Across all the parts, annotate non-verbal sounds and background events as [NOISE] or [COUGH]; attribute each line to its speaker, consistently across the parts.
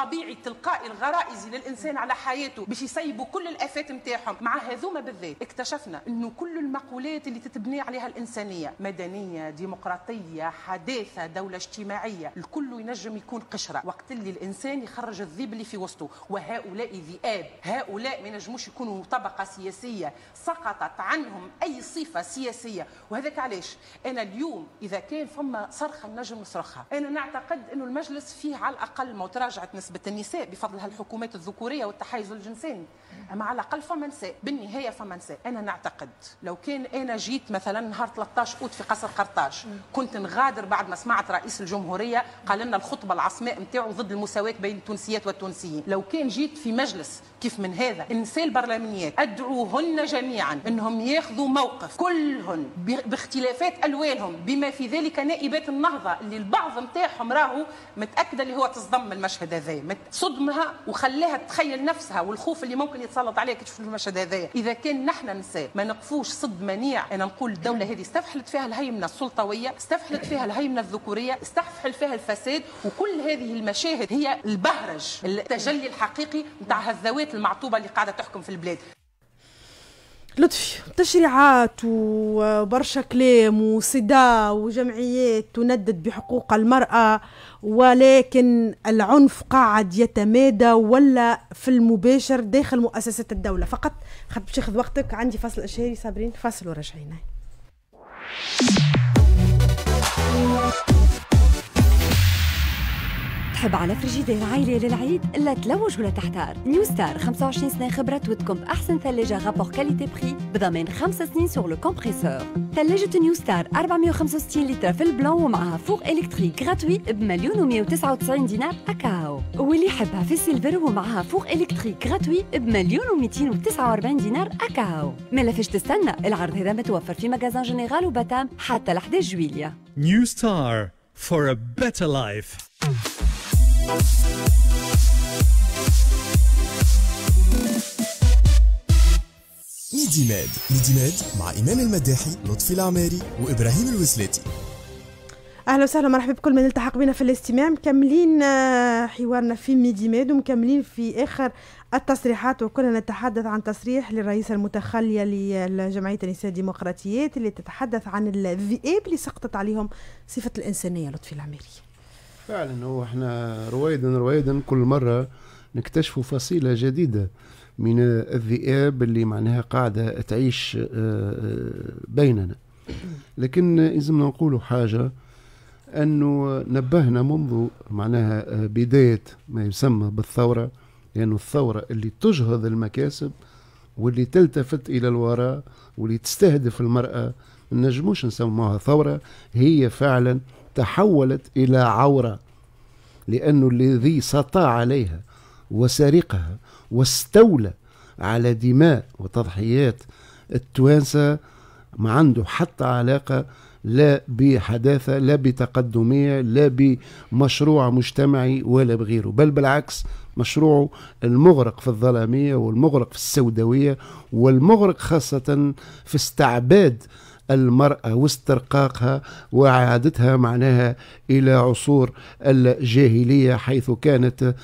Speaker 1: الطبيعي التلقائي الغرائزي للانسان على حياته باش يسيبوا كل الافات نتاعهم مع هذوما بالذات اكتشفنا انه كل المقولات اللي تتبني عليها الانسانيه مدنيه ديمقراطيه حداثه دوله اجتماعيه الكل ينجم يكون قشره وقت اللي الانسان يخرج الذئب اللي في وسطه وهؤلاء ذئاب هؤلاء ما ينجموش يكونوا طبقه سياسيه سقطت عنهم اي صفه سياسيه وهذاك علاش انا اليوم اذا كان فما صرخه نجم نصرخها انا نعتقد انه المجلس فيه على الاقل ما تراجعت نسبه النساء بفضل هالحكومات الذكوريه والتحيز الجنسي اما على الاقل فما نساء بالنهايه فما نساء انا نعتقد لو كان انا جيت مثلا نهار 13 اوت في قصر قرطاج كنت نغادر بعد ما سمعت رئيس الجمهوريه قال لنا الخطبه العصماء نتاعو ضد المساواه بين التونسيات والتونسيين لو كان جيت في مجلس كيف من هذا النساء البرلمانيات ادعوهن جميعا انهم ياخذوا موقف كلهن باختلافات الوانهم بما في ذلك نائبات النهضه اللي البعض نتاعهم راهو متاكده اللي هو تصدم المشهد هذا صدمها وخلاها تخيل نفسها والخوف اللي ممكن يتسلط عليها كي تشوف المشهد هذا اذا كان نحن نساء ما نقفوش صد منيع انا نقول الدوله هذه استفحلت فيها الهيمنه السلطويه استفحلت فيها الهيمنه الذكوريه استفحل فيها الفساد وكل هذه المشاهد هي البهرج التجلي الحقيقي نتاع هالذوات الحكومات المعطوبه اللي قاعده تحكم في البلاد
Speaker 2: لطفي تشريعات وبرشا كلام وصدا وجمعيات تندد بحقوق المرأة ولكن العنف قاعد يتمادى ولا في المباشر داخل مؤسسات الدولة فقط خد بشيخذ وقتك عندي فصل اشهاري صابرين فصل وراجعين
Speaker 3: حب على فريجيدير عائلة للعيد لا تلوج ولا تحتار نيو ستار 25 سنة خبرة وتكون أحسن ثلاجة غابور كاليتي بري بضمان 5 سنين سور لو كومبريسور ثلاجة نيو ستار 465 لتر في البلون ومعها فوق إلكتريك غراتوي بمليون و199 دينار أكاو واللي يحبها في السيلفر ومعها فوق إلكتريك غراتوي بمليون و249 دينار أكاو ما لفش تستنى العرض هذا متوفر في مجازان جنرال وباتام حتى ل 11 جويليا
Speaker 2: نيو ستار for a better life.
Speaker 4: ميدي ميدي ميد مع إيمان المداحي لطفي العماري وإبراهيم الوسلاتي
Speaker 2: اهلا وسهلا مرحبا بكل من التحق بنا في الاستماع مكملين آه، حوارنا في ميدي ميد ومكملين في اخر التصريحات وكنا نتحدث عن تصريح للرئيسة المتخلية لجمعية النساء الديمقراطيات اللي تتحدث عن الذئاب اللي سقطت عليهم صفة الإنسانية لطفي العميري
Speaker 4: فعلا هو احنا رويدا رويدا كل مره نكتشفوا فصيله جديده من الذئاب اللي معناها قاعده تعيش آه، آه، بيننا لكن لازمنا نقولوا حاجه انه نبهنا منذ معناها آه، بدايه ما يسمى بالثوره لانه الثوره اللي تجهض المكاسب واللي تلتفت الى الوراء واللي تستهدف المراه ما نجموش نسموها ثوره هي فعلا تحولت إلى عورة لأن الذي سطى عليها وسرقها واستولى على دماء وتضحيات التوانسة ما عنده حتى علاقة لا بحداثة لا بتقدمية لا بمشروع مجتمعي ولا بغيره بل بالعكس مشروعه المغرق في الظلامية والمغرق في السوداوية والمغرق خاصة في استعباد المرأة واسترقاقها وعادتها معناها إلى عصور الجاهلية حيث كانت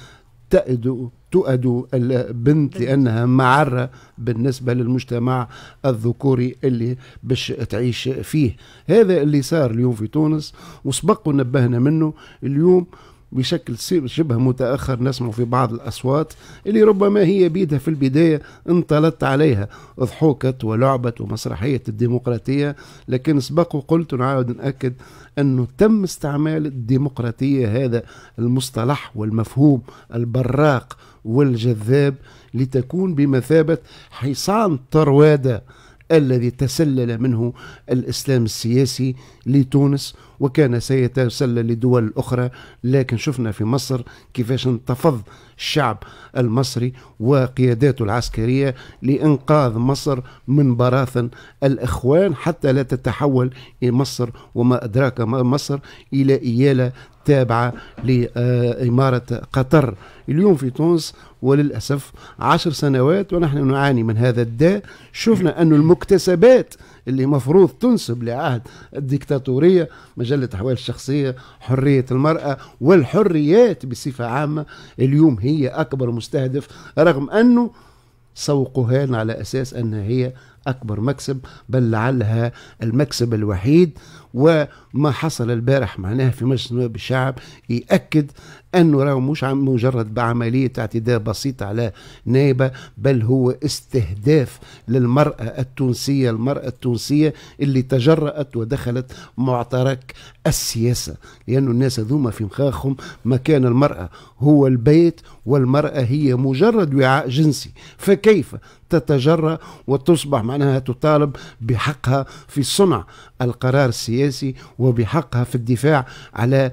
Speaker 4: تأد تؤد البنت لانها معره بالنسبه للمجتمع الذكوري اللي باش تعيش فيه هذا اللي صار اليوم في تونس وسبق ونبهنا منه اليوم بشكل شبه متأخر نسمع في بعض الأصوات اللي ربما هي بيدها في البداية انطلت عليها ضحوكة ولعبة ومسرحية الديمقراطية لكن سبق وقلت ونعاود نأكد أنه تم استعمال الديمقراطية هذا المصطلح والمفهوم البراق والجذاب لتكون بمثابة حصان طروادة الذي تسلل منه الإسلام السياسي لتونس وكان سيتسلل لدول أخرى لكن شفنا في مصر كيفاش انتفض الشعب المصري وقياداته العسكرية لإنقاذ مصر من براثن الإخوان حتى لا تتحول مصر وما أدراك مصر إلى إيالة تابعة لإمارة قطر اليوم في تونس وللأسف عشر سنوات ونحن نعاني من هذا الداء شفنا أن المكتسبات اللي مفروض تنسب لعهد الديكتاتورية مجلة أحوال الشخصية حرية المرأة والحريات بصفة عامة اليوم هي أكبر مستهدف رغم أنه سوقها على أساس أنها هي أكبر مكسب بل لعلها المكسب الوحيد وما حصل البارح معناه في مجلس النواب الشعب يأكد انه راهو مش مجرد بعمليه اعتداء بسيط على نائبه بل هو استهداف للمراه التونسيه المراه التونسيه اللي تجرأت ودخلت معترك السياسه لانه الناس هذوما في مخاخهم مكان المراه هو البيت والمراه هي مجرد وعاء جنسي فكيف تتجرأ وتصبح معناها تطالب بحقها في صنع القرار السياسي وبحقها في الدفاع على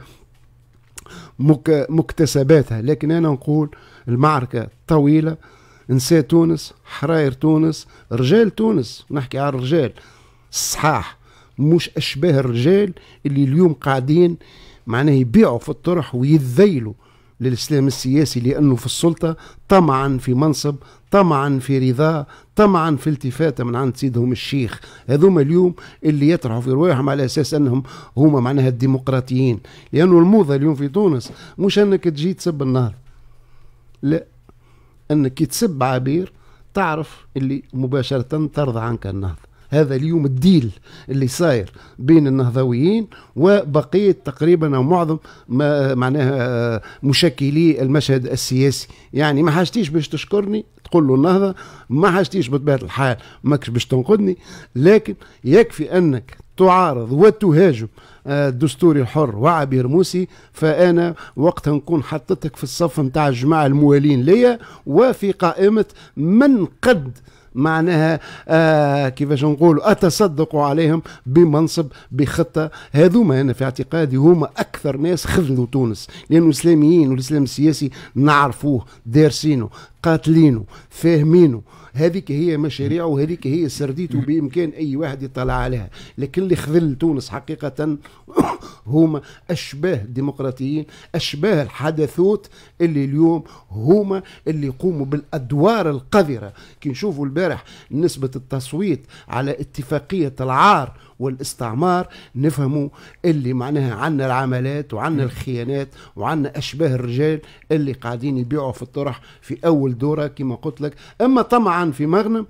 Speaker 4: مكتسباتها لكن أنا نقول المعركة طويلة نساء تونس حراير تونس رجال تونس نحكي على الرجال الصحاح مش أشباه الرجال اللي اليوم قاعدين معناه يبيعوا في الطرح ويتذيلوا للإسلام السياسي لأنه في السلطة طمعا في منصب طمعا في رضا طمعا في التفاتة من عند سيدهم الشيخ هذوما اليوم اللي يطرحوا في روايحهم على أساس أنهم هما معناها الديمقراطيين لأنه الموضة اليوم في تونس مش أنك تجي تسب النهر لا أنك تسب عبير تعرف اللي مباشرة ترضى عنك النهر هذا اليوم الديل اللي صاير بين النهضويين وبقيه تقريبا او معظم ما معناها آه، مشكلي المشهد السياسي يعني ما حاجتيش باش تشكرني تقول له النهضه ما حاجتيش بطبيعه الحال ماكش باش تنقدني لكن يكفي انك تعارض وتهاجم آه، الدستور الحر وعبير موسي فانا وقتها نكون حطتك في الصف نتاع الجماعه الموالين ليا وفي قائمه من قد معناها آه كيفاش نقولوا أتصدق عليهم بمنصب بخطة هذوما أنا في اعتقادي هما أكثر ناس خذلوا تونس لأن الإسلاميين والإسلام السياسي نعرفوه دارسينه قاتلينه فاهمينه هذيك هي مشاريعه وهذيك هي سرديته بامكان اي واحد يطلع عليها لكن اللي خذل تونس حقيقه [COUGHS] هما اشباه ديمقراطيين اشباه الحدثوت اللي اليوم هما اللي يقوموا بالادوار القذره كي نشوفوا البارح نسبه التصويت على اتفاقيه العار والاستعمار نفهموا اللي معناها عنا العملات وعنا الخيانات وعنا أشباه الرجال اللي قاعدين يبيعوا في الطرح في أول دورة كما قلت لك إما طمعا في مغنم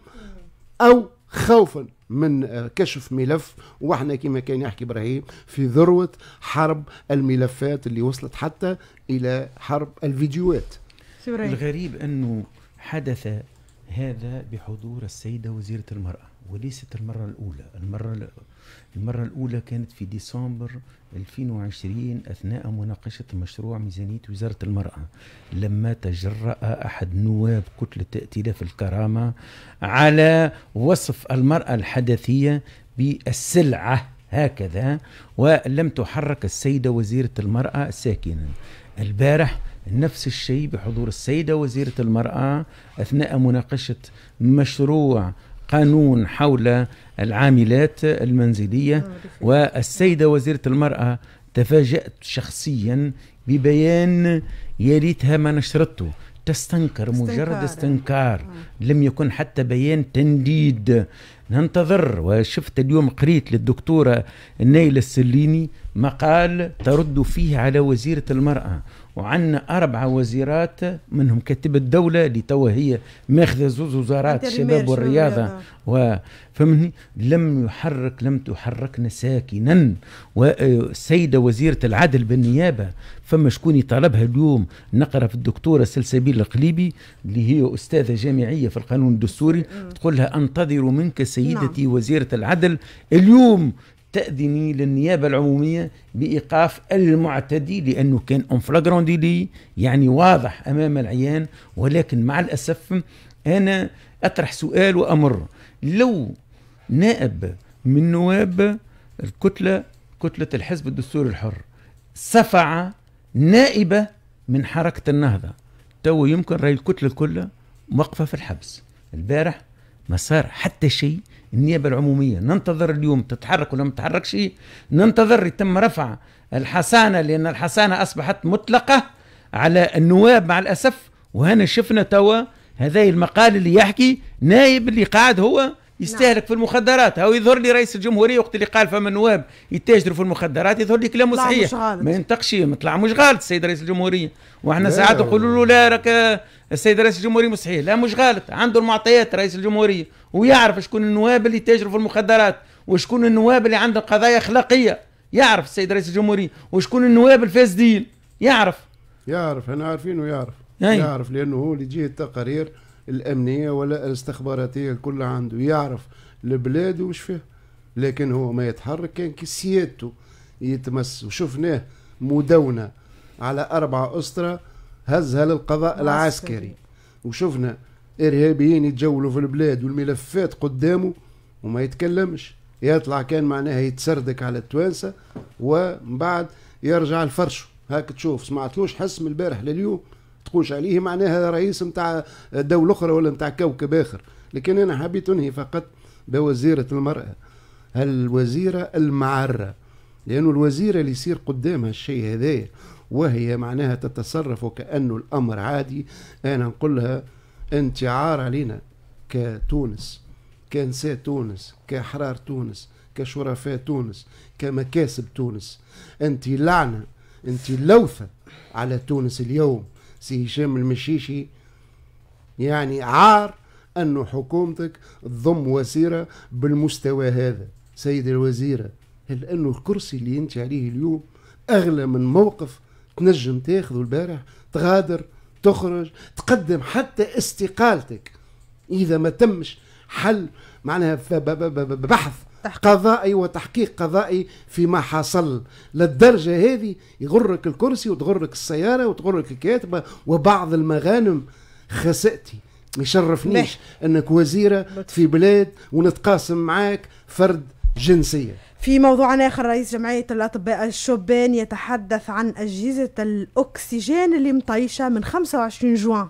Speaker 4: أو خوفا من كشف ملف واحنا كما كان يحكي ابراهيم في ذروه حرب الملفات اللي وصلت حتى الى حرب الفيديوهات الغريب
Speaker 5: انه حدث هذا بحضور السيده وزيره المراه وليست المرة الأولى المرة المرة الأولى كانت في ديسمبر 2020 أثناء مناقشة مشروع ميزانية وزارة المرأة لما تجرأ أحد نواب كتلة ائتلاف الكرامة على وصف المرأة الحدثية بالسلعة هكذا ولم تحرك السيدة وزيرة المرأة ساكنا البارح نفس الشيء بحضور السيدة وزيرة المرأة أثناء مناقشة مشروع قانون حول العاملات المنزلية آه، والسيدة وزيرة المرأة تفاجأت شخصيا ببيان يا ريتها ما نشرته تستنكر مجرد استنكار آه. لم يكن حتى بيان تنديد ننتظر وشفت اليوم قريت للدكتورة نايلة السليني مقال ترد فيه على وزيرة المرأة وعندنا أربعة وزيرات منهم كاتب الدولة اللي توا هي ماخذة زوز وزارات الشباب والرياضة وفهمني لم يحرك لم تحركنا ساكنا والسيدة آه، وزيرة العدل بالنيابة فما شكون يطالبها اليوم نقرأ في الدكتورة سلسبيل القليبي اللي هي أستاذة جامعية في القانون الدستوري تقول لها أنتظر منك سيدتي نعم. وزيرة العدل اليوم تأذني للنيابة العمومية بإيقاف المعتدي لأنه كان أون ديلي يعني واضح أمام العيان ولكن مع الأسف أنا أطرح سؤال وأمر لو نائب من نواب الكتلة كتلة الحزب الدستوري الحر سفع نائبة من حركة النهضة تو يمكن رأي الكتلة كلها موقفة في الحبس البارح ما صار حتى شيء النيابه العموميه ننتظر اليوم تتحرك ولا ما تتحركش ننتظر يتم رفع الحصانه لان الحصانه اصبحت مطلقه على النواب مع الاسف وهنا شفنا توا هذا المقال اللي يحكي نايب اللي قاعد هو يستهلك في المخدرات هاو يظهر لي رئيس الجمهوريه وقت اللي قال فما نواب يتاجروا في المخدرات يظهر لي كلام صحيح ما ينطقش ما طلع مش غلط السيد رئيس الجمهوريه واحنا ساعات نقولوا له لا راك السيد رئيس الجمهوريه مستحيل لا مش غلط عنده المعطيات رئيس الجمهوريه ويعرف شكون النواب اللي يتاجروا في المخدرات وشكون النواب اللي عندهم قضايا اخلاقيه يعرف
Speaker 4: السيد رئيس الجمهوريه وشكون النواب الفاسدين يعرف يعرف احنا عارفينه يعرف يعرف لانه هو اللي يجيه التقارير الامنيه ولا الاستخباراتيه الكل عنده يعرف البلاد وش فيه لكن هو ما يتحرك كان كي سيادته يتمس وشفناه مدونه على أربعة أسرة هزها للقضاء العسكري وشفنا إرهابيين يتجولوا في البلاد والملفات قدامه وما يتكلمش يطلع كان معناها يتسردك على التوانسة ومن بعد يرجع لفرشه هاك تشوف سمعتلوش حس من البارح لليوم تقولش عليه معناها رئيس نتاع دولة أخرى ولا نتاع كوكب آخر لكن أنا حبيت أنهي فقط بوزيرة المرأة الوزيرة المعرة لأنه الوزيرة اللي يصير قدامها الشيء هذايا وهي معناها تتصرف وكأنه الأمر عادي أنا نقول لها أنت عار علينا كتونس كنساء تونس كأحرار تونس كشرفاء تونس كمكاسب تونس أنت لعنة أنت لوثة على تونس اليوم سي هشام المشيشي يعني عار أن حكومتك تضم وزيرة بالمستوى هذا سيد الوزيرة لأنه الكرسي اللي أنت عليه اليوم أغلى من موقف تنجم تاخذه البارح تغادر تخرج تقدم حتى استقالتك إذا ما تمش حل معناها بحث قضائي وتحقيق قضائي فيما حصل للدرجة هذه يغرك الكرسي وتغرك السيارة وتغرك الكاتبة وبعض المغانم خسأتي ما يشرفنيش انك وزيرة في بلاد ونتقاسم معاك فرد جنسية في موضوع آخر رئيس جمعية الأطباء
Speaker 2: الشبان يتحدث عن أجهزة الأكسجين اللي مطيشة من 25 جوان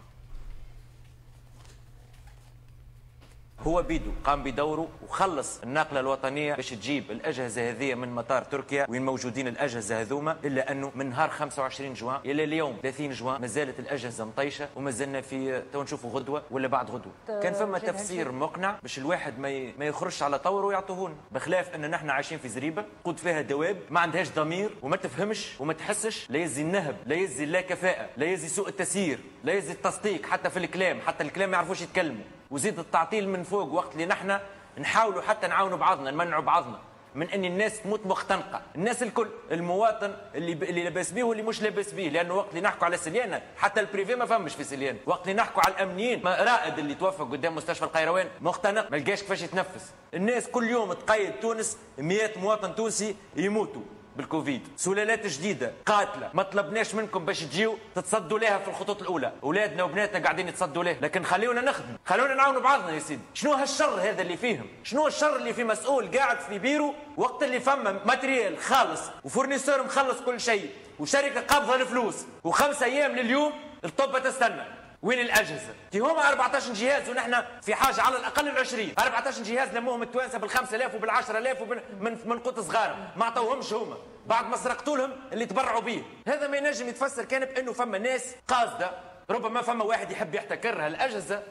Speaker 3: هو بيدو قام بدوره وخلص الناقله الوطنيه باش تجيب الاجهزه هذه من مطار تركيا وين موجودين الاجهزه هذوما الا انه من نهار 25 جوان الى اليوم 30 جوان ما زالت الاجهزه مطيشه وما زلنا في تو نشوفوا غدوه ولا بعد غدوه طيب، كان فما تفسير مقنع باش الواحد ما ي... ما يخرجش على طور ويعطوهون بخلاف ان نحن عايشين في زريبه قد فيها دواب ما عندهاش ضمير وما تفهمش وما تحسش لا يزي النهب لا يزي اللا كفاءه لا يزي سوء التسيير لا يزي التصديق حتى في الكلام حتى الكلام ما يعرفوش يتكلموا وزيد التعطيل من فوق وقت اللي نحن نحاولوا حتى نعاونوا بعضنا نمنعوا بعضنا من ان الناس تموت مختنقه، الناس الكل، المواطن اللي ب... اللي لاباس بيه واللي مش لاباس بيه، لانه وقت اللي نحكوا على سليانه حتى البريفي ما فهمش في سليانه، وقت اللي نحكوا على الامنيين ما رائد اللي توفى قدام مستشفى القيروان مختنق، ما لقاش كيفاش يتنفس، الناس كل يوم تقيد تونس 100 مواطن تونسي يموتوا، بالكوفيد سلالات جديده قاتله ما طلبناش منكم باش تجيو تتصدوا لها في الخطوط الاولى اولادنا وبناتنا قاعدين يتصدوا لها لكن خليونا نخدم خلونا نعاونوا بعضنا يا سيدي شنو هالشر هذا اللي فيهم شنو الشر اللي في مسؤول قاعد في بيرو وقت اللي فما ماتريال خالص وفورنيسور مخلص كل شيء وشركه قابضه الفلوس وخمس ايام لليوم الطبه تستنى وين الاجهزه؟ كي هما 14 جهاز ونحن في حاجه على الاقل ال 20 14 جهاز لموهم التوانسه بال 5000 وبال 10000 من من قوت صغار ما عطوهمش هما بعد ما سرقتوا لهم اللي تبرعوا به هذا ما ينجم يتفسر كان بانه فما ناس قاصده ربما فما واحد يحب يحتكر هالاجهزه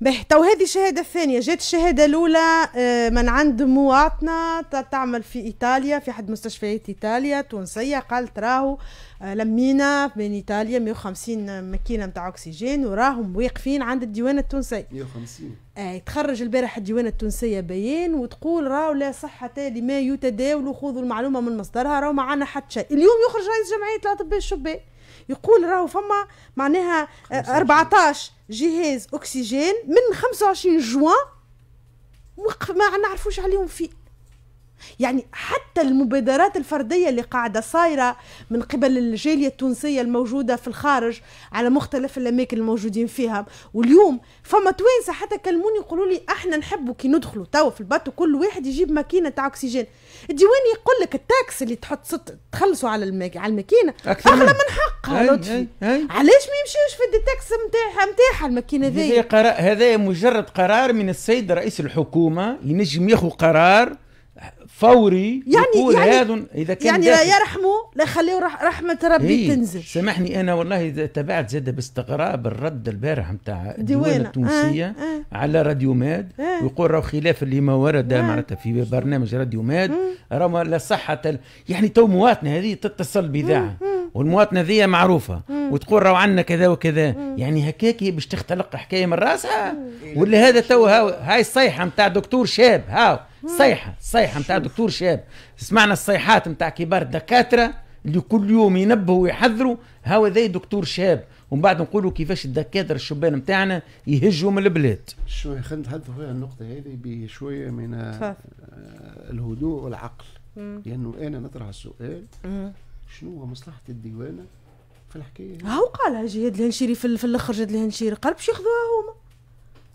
Speaker 2: به تو هذه الشهاده الثانيه جات الشهاده الاولى آه، من عند مواطنه تعمل في ايطاليا في احد مستشفيات ايطاليا تونسيه قالت راهو آه، لمينا من ايطاليا 150 ماكينه نتاع اكسجين وراهم واقفين عند الديوان التونسي
Speaker 4: 150
Speaker 2: اي آه، تخرج البارح الديوان التونسيه بيان وتقول راهو لا صحه لما يتداول خذوا المعلومه من مصدرها راهو ما عندنا حتى شيء اليوم يخرج رئيس جمعيه الاطباء الشباب يقول راهو فما معناها 14 جهاز اكسجين من 25 جوان وقف ما نعرفوش عليهم في يعني حتى المبادرات الفردية اللي قاعدة صايرة من قبل الجالية التونسية الموجودة في الخارج على مختلف الأماكن الموجودين فيها واليوم فما توانسة حتى كلموني يقولوا لي احنا نحبوا كي ندخلوا توا في الباتو كل واحد يجيب ماكينة تاع أكسجين الديوان يقول لك التاكس اللي تحط ست تخلصوا على الماك... على الماكينة أغلى
Speaker 5: من
Speaker 4: حقها لطفي
Speaker 2: علاش ما يمشيوش في التاكس نتاعها نتاعها الماكينة ذي
Speaker 5: قرار هذا مجرد قرار من السيد رئيس الحكومة ينجم ياخذ قرار فوري يعني يعني اذا كان يعني لا
Speaker 2: يرحمه لا يخليه رحمه ربي إيه تنزل
Speaker 5: سامحني انا والله تابعت زاد باستغراب الرد البارح نتاع الديوان آه، التونسيه آه آه على راديو ماد آه ويقول راهو خلاف اللي ما ورد آه معناتها في برنامج راديو ماد آه. راه لا صحه يعني تو مواطنه هذه تتصل بذاعه آه. والمواطنه ذي معروفه وتقول راهو عندنا كذا وكذا يعني هكاك باش تختلق حكايه من راسها ولا هذا تو هاي الصيحه نتاع دكتور شاب هاو صيحه صيحة نتاع دكتور شهاب سمعنا الصيحات نتاع كبار الدكاتره اللي كل يوم ينبهوا ويحذروا هاو ذي دكتور شهاب ومن بعد نقولوا كيفاش الدكاتره الشبان نتاعنا يهجوا من البلاد.
Speaker 4: شويه خلينا نتحدثوا فيها النقطه هذه بشويه من آه، الهدوء والعقل لانه لانه انا نطرح السؤال شنو هو مصلحه الديوانه في الحكايه هذه؟
Speaker 2: هو قالها جهاد الهنشيري في, في الاخر جهاد الهنشيري قال باش ياخذوها هما.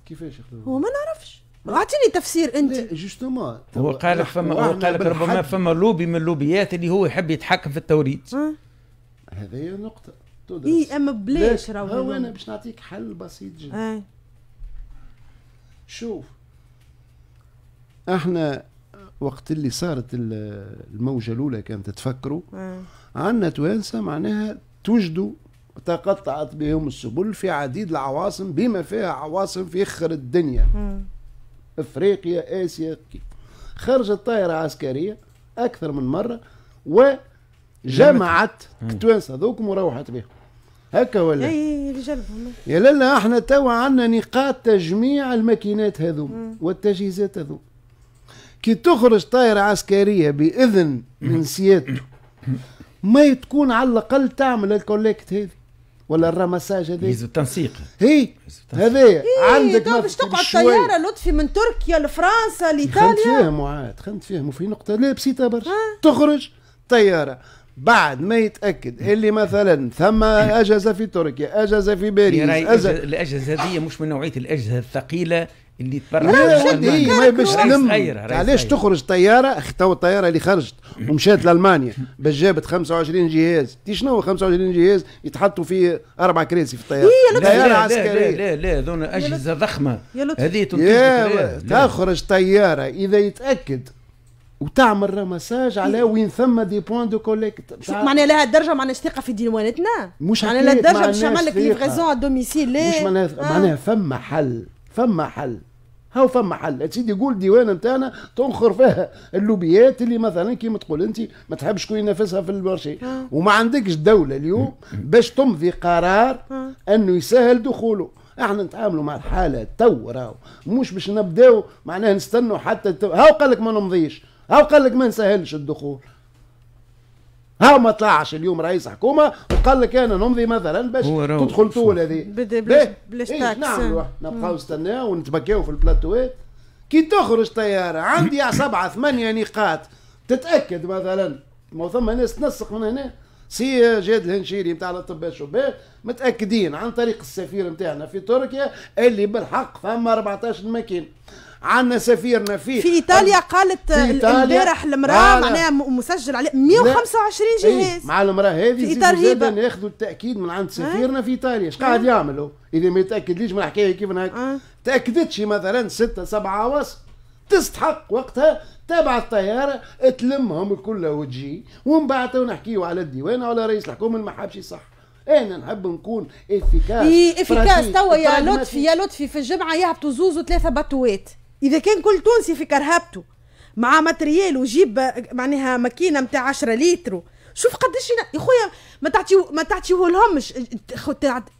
Speaker 4: كيفاش ياخذوها؟ هو
Speaker 2: ما نعرفش. اعطيني تفسير انت جوستومون
Speaker 5: هو قال لك فما هو قال لك ربما فما لوبي من اللوبيات اللي هو يحب يتحكم في التوريد آه. هذه هي نقطه تدرس اي اما بلاش راهو هو انا
Speaker 4: باش نعطيك حل بسيط جدا اي آه. شوف احنا وقت اللي صارت الموجه الاولى كانت تفكروا آه. عندنا توانسه معناها توجدوا تقطعت بهم السبل في عديد العواصم بما فيها عواصم في اخر الدنيا م. افريقيا اسيا كي خرجت طائره عسكريه اكثر من مره وجمعت التوانسه هذوكم وروحت بهم هكا ولا اي يا لالا احنا توا عندنا نقاط تجميع الماكينات هذو والتجهيزات هذو كي تخرج طائره عسكريه باذن من سيادته ما تكون على الاقل تعمل الكوليكت هذه ولا الرمساج هذا يلزم التنسيق هي هذا إيه، عندك ما باش تقعد طياره لطفي من تركيا
Speaker 2: لفرنسا لايطاليا خنت فيها
Speaker 4: معاد خنت فيها وفي نقطه لا بسيطه برشا تخرج طياره بعد ما يتاكد اللي مثلا ثم اجهزه في تركيا اجهزه في باريس
Speaker 5: الاجهزه هذه مش من نوعيه الاجهزه الثقيله اللي تبرع لا هي ما باش تلم علاش
Speaker 4: تخرج طياره تو الطياره اللي خرجت ومشات لالمانيا باش جابت 25 جهاز تي شنو 25 جهاز يتحطوا فيه اربع كراسي في الطياره طياره عسكريه
Speaker 5: لا لا لا ذون اجهزه ضخمه هذه تخرج
Speaker 4: طياره اذا يتاكد وتعمل رمساج على وين ثم دي بوان دو كوليكت شوف معناها
Speaker 2: لها الدرجه معناها ثقه في ديوانتنا
Speaker 4: مش معناها لها الدرجه باش يعمل لك ليفغيزون ا دوميسيل مش معناها معناها فما حل فما حل هاو فما حل سيدي قول ديوان نتاعنا تنخر فيها اللوبيات اللي مثلا كيما تقول انت ما تحبش كون ينافسها في المارشي آه. وما عندكش دوله اليوم باش تمضي قرار آه. انه يسهل دخوله احنا نتعاملوا مع الحاله تو راهو مش باش نبداو معناها نستنوا حتى هاو قال لك ما نمضيش هاو قال لك ما نسهلش الدخول ها ما طلعش اليوم رئيس حكومه وقال لك انا نمضي مثلا باش تدخل طول هذه إيه، بلاش إيه، بلاش إيه، تاكس نعم، نبقاو نستناو ونتبكاو في البلاتوات كي تخرج طياره عندي سبعه [LAUGHS] ثمانيه نقاط تتاكد مثلا ما ثم ناس تنسق من هنا سي جاد الهنشيري نتاع الاطباء الشباب متاكدين عن طريق السفير نتاعنا في تركيا اللي بالحق فما 14 ماكينه عندنا سفيرنا في في ايطاليا قالت امبارح المراه معناها
Speaker 2: مسجل عليه 125 جهاز إيه،
Speaker 4: مع المراه هذه في اطار هيبه ناخذوا التاكيد من عند سفيرنا في ايطاليا ايش قاعد يعملوا اذا ما يتاكدليش من الحكايه كيف هكا تاكدتش مثلا سته سبعه ونص تستحق وقتها تابع الطياره تلمهم الكل وتجي ومن بعد نحكيو على الديوان وعلى رئيس الحكومه ما حبش يصح انا نحب نكون افيكاس اي افيكاس توا يا لطفي يا
Speaker 2: لطفي في الجمعه يهبطوا زوز وثلاثه بطوات اذا كان كل تونسي في كرهبته مع ماتريال وجيب معناها ماكينه نتاع 10 لتر شوف قداش يا خويا ما تعطيو ما تعطيوه لهمش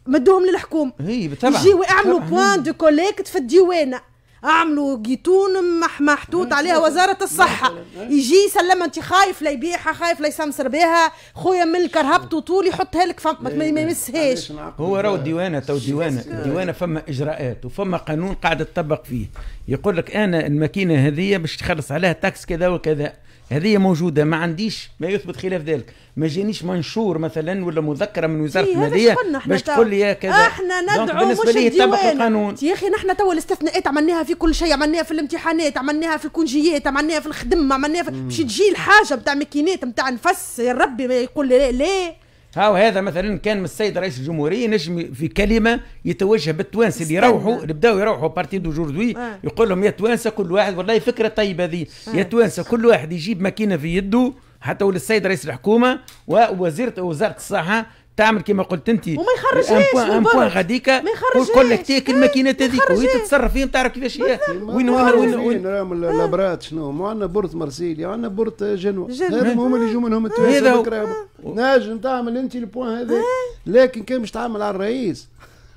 Speaker 2: مدوهم للحكومه هي بالطبع يجيو يعملوا بوان دو كوليكت في الديوانه اعملوا جيتون محطوط عليها وزاره الصحه يجي يسلمها انت خايف لا يبيعها خايف لا يسمسر بها خويا من الكرهبته طول يحطها لك فما ما يمسهاش
Speaker 5: هو راهو الديوانه تو الديوانه الديوانه فما اجراءات وفما قانون قاعد تطبق فيه يقول لك انا الماكينه هذه باش تخلص عليها تاكس كذا وكذا هذه موجوده ما عنديش ما يثبت خلاف ذلك ما جانيش منشور مثلا ولا مذكره من وزاره إيه، الماليه باش تقول لي كذا احنا ندعو مش لي القانون
Speaker 2: يا اخي نحن توا الاستثناءات عملناها في كل شيء عملناها في الامتحانات عملناها في الكونجيات عملناها في الخدمه عملناها في... باش تجي الحاجه نتاع ماكينات نتاع نفس يا ربي يقول لي لا, لا.
Speaker 5: هاو هذا مثلا كان من السيد رئيس الجمهوريه نجم في كلمه يتوجه بالتوانسه اللي يروحوا اللي بداوا يروحوا بارتي دو جوردوي آه. يقول لهم يا توانسه كل واحد والله فكره طيبه ذي آه. يا توانسه كل واحد يجيب ماكينه في يده حتى وللسيد رئيس الحكومه ووزيره وزاره الصحه تعمل كما قلت انت وما يخرجش ان بوان غاديك ما يخرجهاش كولكتيه كلمه كينات هذيك وهي تتصرف فيهم تعرف كيفاش هي وين وين وين وين
Speaker 4: راهم الابرات شنو ما عندنا بورت مرسيليا عندنا بورت جنوا هذوما هما اللي يجوا منهم التوانسه ناجم تعمل انت البوان هذا لكن كان باش تعمل على الرئيس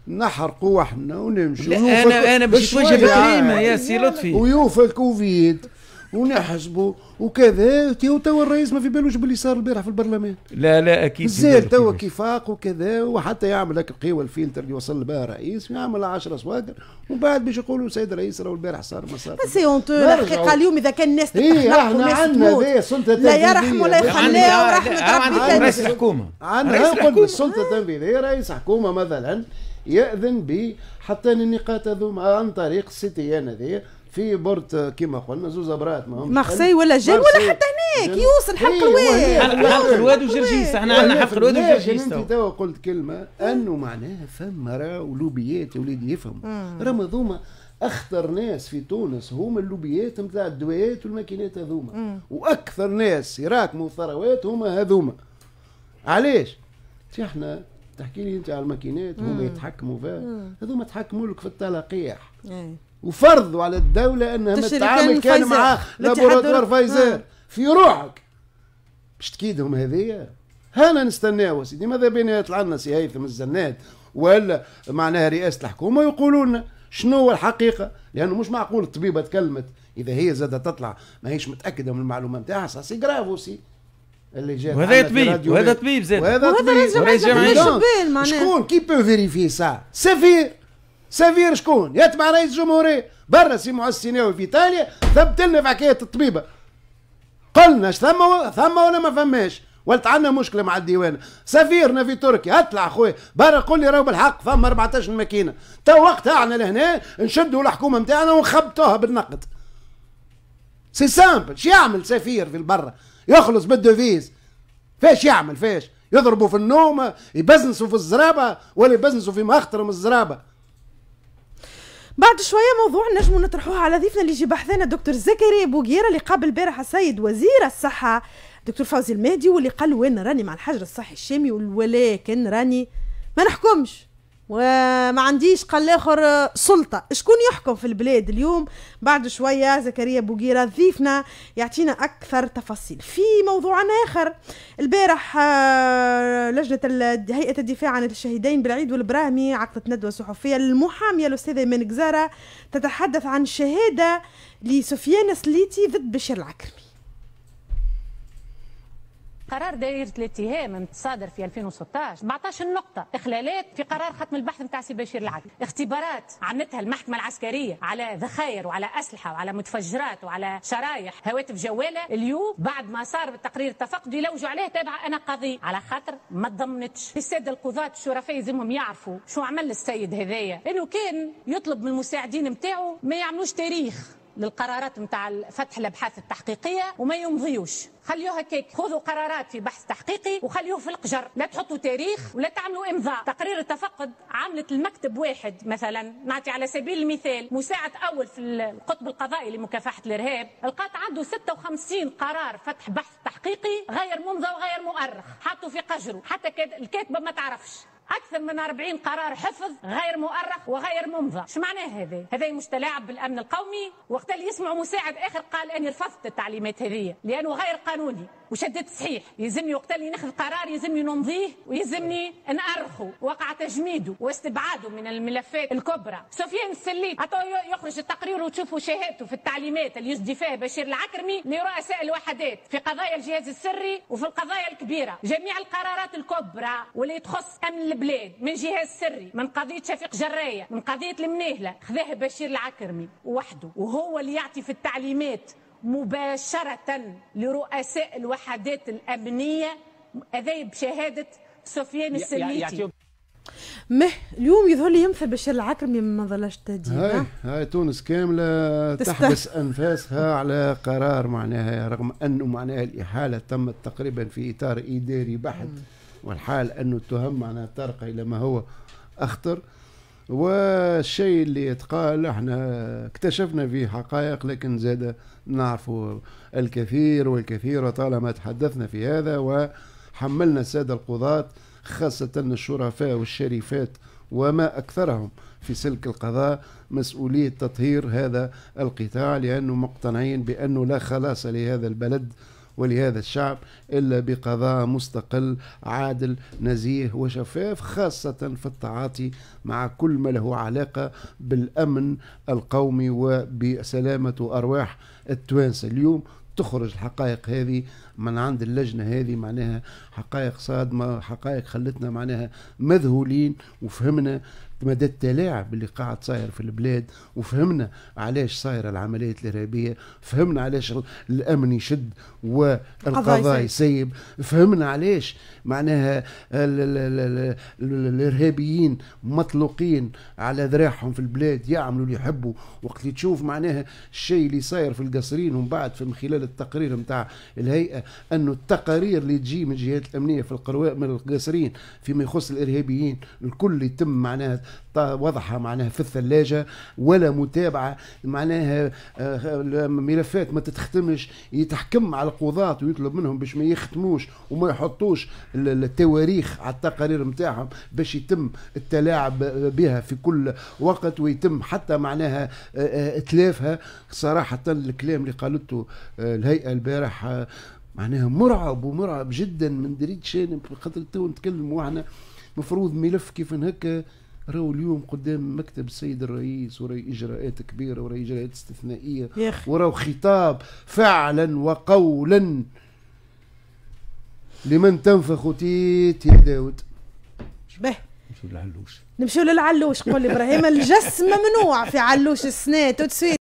Speaker 4: نحرقوا احنا ونمشوا انا انا باش نوجه بكريمه يا سي لطفي ويوفى الكوفيد ونحسبوا وكذا توا الرئيس ما في بالوش باللي صار البارح في البرلمان
Speaker 5: لا لا اكيد مازال توا
Speaker 4: كيفاق وكذا وحتى يعمل هكا القوى الفلتر اللي وصل بها الرئيس يعمل 10 سواقر ومن بعد باش يقولوا سيد الرئيس راهو البارح صار ما صار سي اونتو الحقيقه اليوم
Speaker 2: اذا كان الناس ايه احنا عندنا سلطه لا يرحم ولا يخليها
Speaker 4: ورحمه ربي رئيس الحكومه عندنا السلطه التنفيذيه رئيس حكومه مثلا ياذن ب حتى النقاط هذوما عن طريق السيتيان هذه في بورت كيما قلنا زوز ابرات ما مارسي ولا جيل ولا حتى هناك يوصل حق إيه، الواد حق الواد وجرجيس احنا عندنا حق الواد وجرجيس انت توا قلت كلمه انه معناها فما راه لوبيات وليدي يفهموا راه هذوما اخطر ناس في تونس هما اللوبيات نتاع الدويات والماكينات هذوما واكثر ناس يراكموا الثروات هما هذوما علاش؟ احنا تحكي لي انت على الماكينات هما يتحكموا فيها هذوما تحكموا لك في التلقيح إيه. وفرضوا على الدولة أنها ما تتعامل كان مع لابوراتوار فايزر آه. في روحك باش تكيدهم هذية هانا نستناو سيدي ماذا بينا يطلع لنا سي هيثم الزنات ولا معناها رئاسة الحكومة يقولوا لنا شنو هو الحقيقة لأنه مش معقول الطبيبة تكلمت إذا هي زادة تطلع ماهيش متأكدة من المعلومة نتاعها سي جرافو سي اللي جات وهذا طبيب وهذا طبيب زاد وهذا طبيب وهذا طبيب شكون كي بو فيريفي سا سفير سفير شكون يتبع رئيس الجمهورية برا سي معسيني السيناوي في ايطاليا ثبت لنا في حكايه الطبيبه قلنا اش ثم و... ثم ولا ما فماش ولت عندنا مشكله مع الديوان سفيرنا في تركيا اطلع خويا برا قول لي راهو بالحق ثم 14 ماكينه تو وقتها احنا لهنا نشدوا الحكومه نتاعنا ونخبطوها بالنقد سي سامبل شو يعمل سفير في البرة يخلص بالدوفيز فاش يعمل فاش يضربوا في النوم يبزنسوا في الزرابه ولا يبزنسوا في مخترم الزرابه بعد شويه موضوع نجمو نطرحوه على ضيفنا اللي يجي بحثنا
Speaker 2: دكتور زكريا بوغيرا اللي قابل البارح السيد وزير الصحه دكتور فوزي المهدي واللي قال وين راني مع الحجر الصحي الشامي ولكن راني ما نحكمش وما عنديش قال اخر آه، سلطه شكون يحكم في البلاد اليوم بعد شويه زكريا بوغيرا ضيفنا يعطينا اكثر تفاصيل في موضوع اخر البارح آه، لجنه هيئه الدفاع عن الشهيدين بالعيد والبراهمي عقدت ندوه صحفيه للمحاميه الاستاذه ايمان جزاره تتحدث عن شهاده
Speaker 6: لسفيان سليتي ضد بشير العكرمي قرار دائرة الاتهام المتصادر في 2016 14 نقطة إخلالات في قرار ختم البحث نتاع سي بشير العدل اختبارات عملتها المحكمة العسكرية على ذخاير وعلى أسلحة وعلى متفجرات وعلى شرايح هواتف جوالة اليوم بعد ما صار بالتقرير التفقدي يلوجوا عليه تابع أنا قضي على خاطر ما تضمنتش السادة القضاة الشرفاء يلزمهم يعرفوا شو عمل السيد هذايا انه كان يطلب من المساعدين نتاعو ما يعملوش تاريخ للقرارات نتاع فتح الابحاث التحقيقيه وما يمضيوش خليوها هكاك خذوا قرارات في بحث تحقيقي وخليوه في القجر لا تحطوا تاريخ ولا تعملوا امضاء تقرير التفقد عملت المكتب واحد مثلا نعطي على سبيل المثال مساعد اول في القطب القضائي لمكافحه الارهاب لقات عنده 56 قرار فتح بحث تحقيقي غير ممضى وغير مؤرخ حطوا في قجره حتى الكاتبه ما تعرفش اكثر من 40 قرار حفظ غير مؤرخ وغير ممضى ايش معناه هذا هذا مش تلاعب بالامن القومي وقت اللي يسمعوا مساعد اخر قال اني رفضت التعليمات هذه لانه غير قانوني وشد صحيح يلزمني وقت اللي ناخذ قرار يلزمني نمضيه ويلزمني نأرخه وقع تجميده واستبعاده من الملفات الكبرى سفيان السليم يخرج التقرير وتشوفوا شهادته في التعليمات اللي يسدي فيها بشير العكرمي لرؤساء الوحدات في قضايا الجهاز السري وفي القضايا الكبيره جميع القرارات الكبرى واللي تخص امن البلاد من جهاز سري من قضيه شفيق جرايه من قضيه المناهله خذاها بشير العكرمي وحده وهو اللي يعطي في التعليمات مباشرة لرؤساء الوحدات الأمنية أذي بشهادة سفيان السليتي مه اليوم يظهر
Speaker 2: لي يمثل بشير العكرمي ما ظلاش تهديد هاي
Speaker 4: هاي تونس كامله تحبس انفاسها على قرار معناها رغم انه معناها الاحاله تمت تقريبا في اطار اداري بحت والحال انه التهم معناها ترقى الى ما هو اخطر والشيء اللي يتقال احنا اكتشفنا فيه حقائق لكن زاد نعرف الكثير والكثير وطالما تحدثنا في هذا وحملنا السادة القضاة خاصة الشرفاء والشريفات وما أكثرهم في سلك القضاء مسؤولية تطهير هذا القطاع لأنه مقتنعين بأنه لا خلاص لهذا البلد ولهذا الشعب إلا بقضاء مستقل عادل نزيه وشفاف خاصة في التعاطي مع كل ما له علاقة بالأمن القومي وبسلامة أرواح التوانسة اليوم تخرج الحقائق هذه من عند اللجنة هذه معناها حقائق صادمة حقائق خلتنا معناها مذهولين وفهمنا مدى التلاعب اللي قاعد صاير في البلاد وفهمنا علاش صايره العمليات الارهابيه فهمنا علاش الامن يشد والقضاء يسيب فهمنا علاش معناها الارهابيين مطلوقين على ذراعهم في البلاد يعملوا اللي يحبوا وقت اللي تشوف معناها الشيء اللي صاير في القصرين ومن بعد من خلال التقرير نتاع الهيئه انه التقارير اللي تجي من الجهات الامنيه في القروائ من القصرين فيما يخص الارهابيين الكل يتم معناها وضعها معناها في الثلاجة ولا متابعة معناها آه، ملفات ما تتختمش يتحكم على القضاة ويطلب منهم باش ما يختموش وما يحطوش التواريخ على التقارير نتاعهم باش يتم التلاعب بها في كل وقت ويتم حتى معناها آه، آه، اتلافها صراحة الكلام اللي قالته الهيئة البارح معناها مرعب ومرعب جدا من دريد شانب خاطر تو نتكلموا احنا مفروض ملف كيف هكا راهو اليوم قدام مكتب السيد الرئيس وراي اجراءات كبيره وراي اجراءات استثنائيه وراه خطاب فعلا وقولا لمن تنفخ تيت يا داود به نمشيو للعلوش نمشيو للعلوش قول ابراهيم الجس
Speaker 2: ممنوع في علوش السنه تو